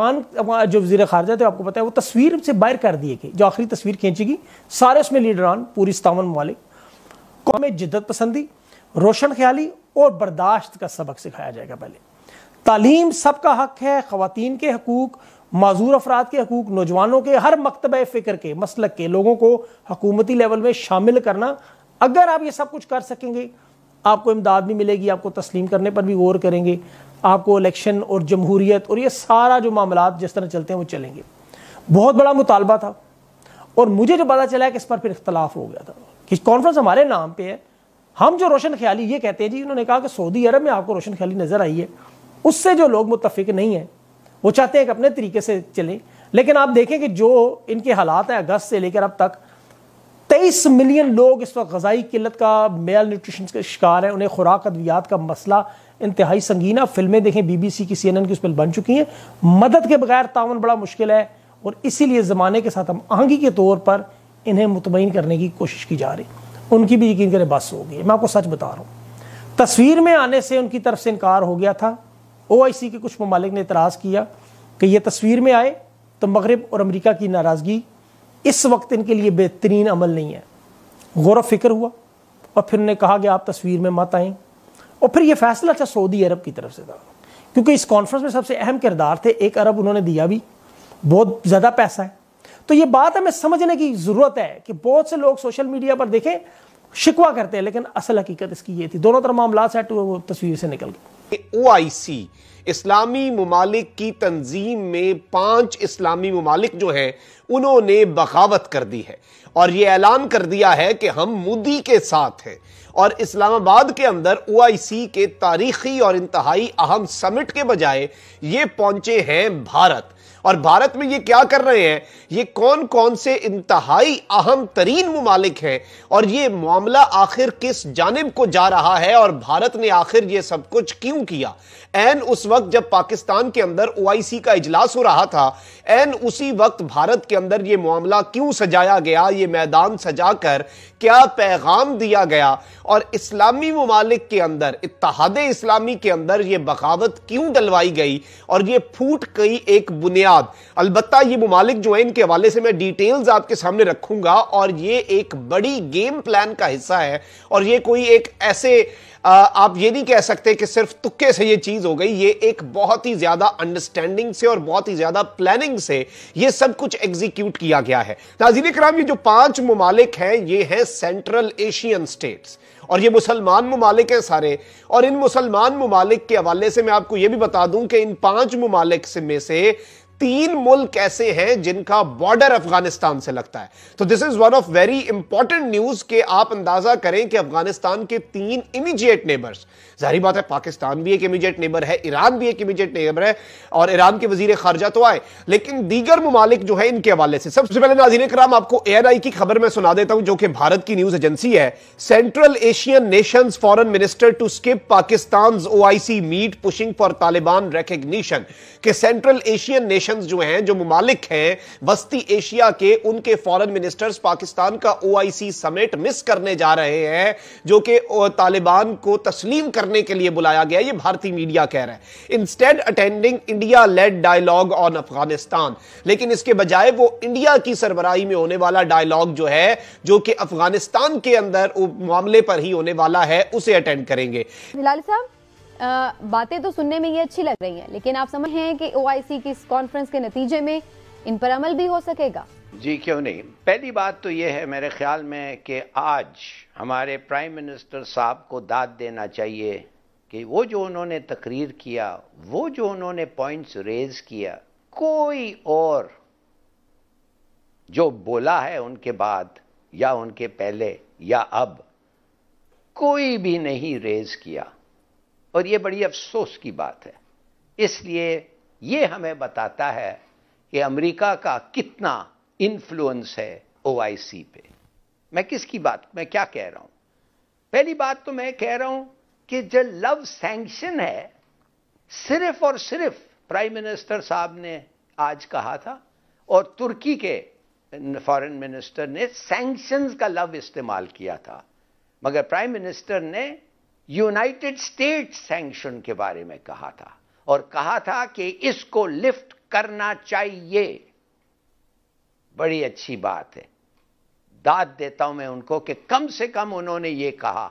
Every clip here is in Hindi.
खान जो वजी खारजा थे आपको पता है वो तस्वीर से बाहर कर दिए गए जो आखिरी तस्वीर खींचेगी सारे उसमें लीडरान पूरी सतावन ममालिक कौम जिदत पसंदी रोशन ख्याली और बर्दाश्त का सबक सिखाया जाएगा पहले तालीम सबका हक है खातन के हकूक़ माजूर अफराद के हकूक नौजवानों के हर मकतब फ़िक्र के मसलक के लोगों को हकूमती लेवल में शामिल करना अगर आप ये सब कुछ कर सकेंगे आपको इमदाद भी मिलेगी आपको तस्लीम करने पर भी गौर करेंगे आपको इलेक्शन और जमहूरियत और ये सारा जो मामला जिस तरह चलते हैं वो चलेंगे बहुत बड़ा मुतालबा था और मुझे जो पता चला है कि इस पर फिर इख्तलाफ हो गया था कि कॉन्फ्रेंस हमारे नाम पर है हम जो रोशन ख्याली ये कहते हैं जी उन्होंने कहा कि सऊदी अरब में आपको रोशन ख्याली नज़र आई है उससे जो लोग मुतफिक नहीं है वो चाहते हैं कि अपने तरीके से चलें लेकिन आप देखें कि जो इनके हालात हैं अगस्त से लेकर अब तक तेईस मिलियन लोग इस वक्त गजाई किल्लत का मेल न्यूट्रिशन का शिकार है उन्हें खुराक अद्वियात का मसला इंतहाई संगीना फिल्में देखें बीबीसी की सीएनएन की उस पर बन चुकी हैं मदद के बगैर तावन बड़ा मुश्किल है और इसीलिए ज़माने के साथ हम आहंगी के तौर पर इन्हें मुतमिन करने की कोशिश की जा रही उनकी भी यकीन करें बस हो गई मैं आपको सच बता रहा हूँ तस्वीर में आने से उनकी तरफ से इनकार हो गया था ओ आई सी के कुछ ममालिक ने इतराज़ किया कि यह तस्वीर में आए तो मगरब और अमरीका की नाराज़गी इस वक्त इनके लिए बेहतरीन अमल नहीं है गौरव फिक्र हुआ और फिर उन्हें कहा कि आप तस्वीर में मत आएँ और फिर ये फैसला था अच्छा सऊदी अरब की तरफ से था क्योंकि इस कॉन्फ्रेंस में सबसे अहम किरदार थे एक अरब उन्होंने दिया भी बहुत ज़्यादा पैसा है तो ये बात हमें समझने की ज़रूरत है कि बहुत से लोग सोशल मीडिया पर देखें शिकवा करते हैं लेकिन असल हकीकत इसकी ये थी दोनों तरफ मामला सेट हुए वो तस्वीर से निकल गए ओ आई सी इस्लामी ममालिक की तंजीम में पांच इस्लामी ममालिक जो हैं उन्होंने बगावत कर दी है और ये ऐलान कर दिया है कि हम मोदी के साथ हैं और इस्लामाबाद के अंदर ओ आई सी के तारीखी और इंतहाई अहम समिट के बजाय ये पहुंचे हैं भारत और भारत में ये क्या कर रहे हैं ये कौन कौन से इंतहाई अहम तरीन ममालिक हैं और ये मामला आखिर किस जानब को जा रहा है और भारत ने आखिर ये सब कुछ क्यों किया एन उस वक्त जब पाकिस्तान के अंदर ओ आई सी का इजलास हो रहा था एन उसी वक्त भारत के अंदर ये मामला क्यों सजाया गया ये मैदान सजा कर क्या पैगाम दिया गया और इस्लामी ममालिक के अंदर इतिहाद इस्लामी के अंदर ये बगावत क्यों डलवाई गई और ये फूट गई एक बुनियाद बुनियाद अलबत् ये ममालिक जो है इनके हवाले से मैं डिटेल्स आपके सामने रखूंगा और ये एक बड़ी गेम प्लान का हिस्सा है और ये कोई एक ऐसे आ, आप ये नहीं कह सकते कि सिर्फ तुक्के से ये चीज हो गई ये एक बहुत ही ज्यादा अंडरस्टैंडिंग से और बहुत ही ज्यादा प्लानिंग से ये सब कुछ एग्जीक्यूट किया गया है नाजीन कराम ये जो पांच ममालिक हैं ये हैं सेंट्रल एशियन स्टेट्स और ये मुसलमान ममालिक हैं सारे और इन मुसलमान ममालिक के हवाले से मैं आपको ये भी बता दूं कि इन पांच ममालिक में से तीन मुल्क ऐसे हैं जिनका बॉर्डर अफगानिस्तान से लगता है तो this is one of very important news के आप अंदाजा करें कि अफगानिस्तान के तीन इमीजिएट नेबर्स जारी बात है पाकिस्तान भी एक इमीजिएट नेबर है ईरान भी एक इमीजिएट नेबर है और ईरान के वजीर खारजा तो आए लेकिन दीगर ममालिक जो है इनके हवाले से सबसे पहले नाजीन कराम आपको ए की खबर में सुना देता हूं जो कि भारत की न्यूज एजेंसी है central Asian nation foreign minister to skip Pakistan ओ meet pushing for Taliban recognition के सेंट्रल एशियन नेशन नेशन जो हैं जो ममालिक हैं वस्ती एशिया के उनके फॉरन मिनिस्टर्स पाकिस्तान का ओ समेट मिस करने जा रहे हैं जो कि तालिबान को तस्लीम करने के लिए बुलाया गया ये भारतीय मीडिया कह रहा है instead attending India led dialogue on Afghanistan लेकिन इसके बजाय वो इंडिया की सरबराही में होने वाला डायलॉग जो है जो कि अफगानिस्तान के अंदर मामले पर ही होने वाला है उसे अटेंड करेंगे साहब बातें तो सुनने में ये अच्छी लग रही हैं लेकिन आप समझ हैं कि ओआईसी की इस कॉन्फ्रेंस के नतीजे में इन पर अमल भी हो सकेगा जी क्यों नहीं पहली बात तो ये है मेरे ख्याल में कि आज हमारे प्राइम मिनिस्टर साहब को दाद देना चाहिए कि वो जो उन्होंने तकरीर किया वो जो उन्होंने पॉइंट्स रेज किया कोई और जो बोला है उनके बाद या उनके पहले या अब कोई भी नहीं रेज किया और ये बड़ी अफसोस की बात है इसलिए ये हमें बताता है कि अमेरिका का कितना इन्फ्लुएंस है ओआईसी पे मैं किसकी बात मैं क्या कह रहा हूं पहली बात तो मैं कह रहा हूं कि जो लव सैंक्शन है सिर्फ और सिर्फ प्राइम मिनिस्टर साहब ने आज कहा था और तुर्की के फॉरेन मिनिस्टर ने सैंक्शंस का लव इस्तेमाल किया था मगर प्राइम मिनिस्टर ने यूनाइटेड स्टेट सैंक्शन के बारे में कहा था और कहा था कि इसको लिफ्ट करना चाहिए बड़ी अच्छी बात है दाद देता हूं मैं उनको कि कम से कम उन्होंने ये कहा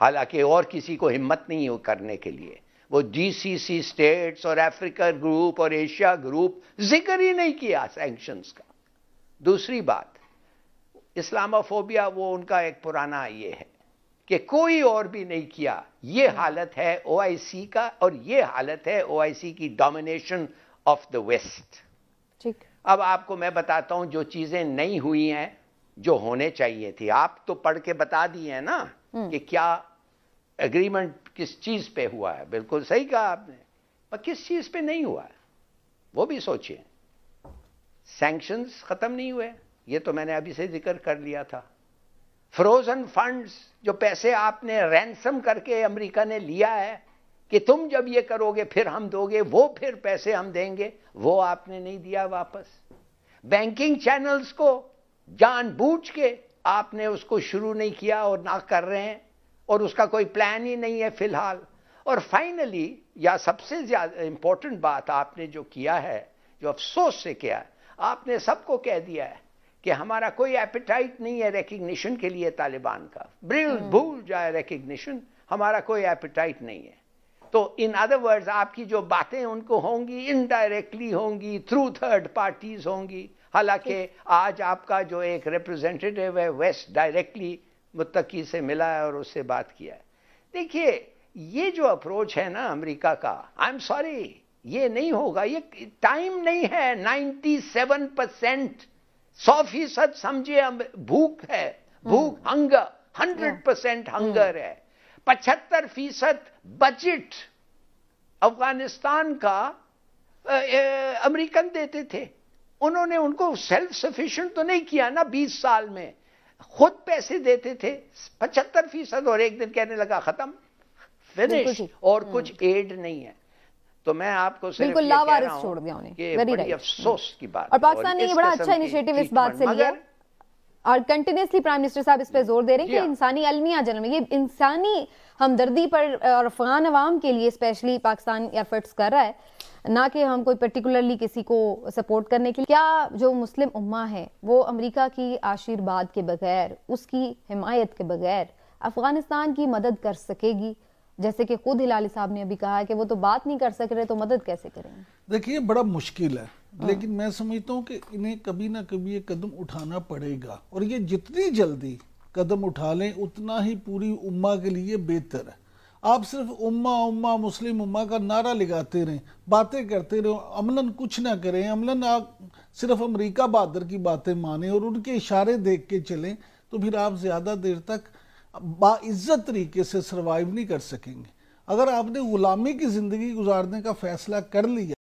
हालांकि और किसी को हिम्मत नहीं हो करने के लिए वो जीसीसी स्टेट्स और अफ्रीका ग्रुप और एशिया ग्रुप जिक्र ही नहीं किया सैंक्शंस का दूसरी बात इस्लामोफोबिया वो उनका एक पुराना ये है कि कोई और भी नहीं किया ये हालत है ओआईसी का और ये हालत है ओआईसी की डोमिनेशन ऑफ द वेस्ट ठीक अब आपको मैं बताता हूं जो चीजें नहीं हुई हैं जो होने चाहिए थी आप तो पढ़ के बता दिए हैं ना हम्म। कि क्या एग्रीमेंट किस चीज पे हुआ है बिल्कुल सही कहा आपने पर किस चीज पे नहीं हुआ है वो भी सोचिए सैंक्शंस खत्म नहीं हुए ये तो मैंने अभी से जिक्र कर लिया था फ्रोजन फंड्स जो पैसे आपने रैंसम करके अमेरिका ने लिया है कि तुम जब ये करोगे फिर हम दोगे वो फिर पैसे हम देंगे वो आपने नहीं दिया वापस बैंकिंग चैनल्स को जानबूझ के आपने उसको शुरू नहीं किया और ना कर रहे हैं और उसका कोई प्लान ही नहीं है फिलहाल और फाइनली या सबसे ज़्यादा इंपॉर्टेंट बात आपने जो किया है जो अफसोस से किया है आपने सबको कह दिया है कि हमारा कोई एपिटाइट नहीं है रिकग्निशन के लिए तालिबान का बिल हम्म। भूल जाए रिकग्निशन हमारा कोई एपिटाइट नहीं है तो इन अदर वर्ड्स आपकी जो बातें उनको होंगी इनडायरेक्टली होंगी थ्रू थर्ड पार्टीज होंगी हालांकि आज आपका जो एक रिप्रेजेंटेटिव है वेस्ट डायरेक्टली मुतकी से मिला है और उससे बात किया है देखिए ये जो अप्रोच है ना अमेरिका का आई एम सॉरी ये नहीं होगा ये टाइम नहीं है 97 परसेंट सौ फीसद समझिए भूख है भूख हंगर हंड्रेड परसेंट हंगर है पचहत्तर फीसद बजट अफगानिस्तान का अमेरिकन देते थे उन्होंने उनको सेल्फ सफिशिएंट तो नहीं किया ना बीस साल में खुद पैसे देते थे पचहत्तर फीसद और एक दिन कहने लगा खत्म फिनिश और हम्म। कुछ एड नहीं है तो मैं आपको बिल्कुल लावारिस छोड़ दिया उन्हें वेरी राइट अफसोस की बात और पाकिस्तान ने ये बड़ा अच्छा इनिशिएटिव इस बात से लिया और कंटिन्यूसली प्राइम मिनिस्टर साहब इस पर जोर दे रहे हैं कि हाँ। इंसानी अलमिया जन्म ये इंसानी हमदर्दी पर और अफगान अवाम के लिए स्पेशली पाकिस्तान एफर्ट्स कर रहा है ना कि हम कोई पर्टिकुलरली किसी को सपोर्ट करने के लिए क्या जो मुस्लिम उम्मा है वो अमेरिका की आशीर्वाद के बगैर उसकी हिमायत के बगैर अफगानिस्तान की मदद कर सकेगी जैसे कि खुद हिलाली साहब ने अभी कहा है कि वो तो बात नहीं कर सक रहे तो मदद कैसे करेंगे देखिए बड़ा मुश्किल है हाँ। लेकिन मैं समझता हूँ कि इन्हें कभी ना कभी ये कदम उठाना पड़ेगा और ये जितनी जल्दी कदम उठा लें उतना ही पूरी उम्मा के लिए बेहतर है आप सिर्फ उम्मा उम्मा मुस्लिम उम्मा का नारा लगाते रहें बातें करते रहो अमलन कुछ ना करें अमलन आप सिर्फ अमेरिका बहादुर की बातें माने और उनके इशारे देख के चलें तो फिर आप ज़्यादा देर तक बाज़्ज़त तरीके से सर्वाइव नहीं कर सकेंगे अगर आपने ग़ुलामी की ज़िंदगी गुजारने का फ़ैसला कर लिया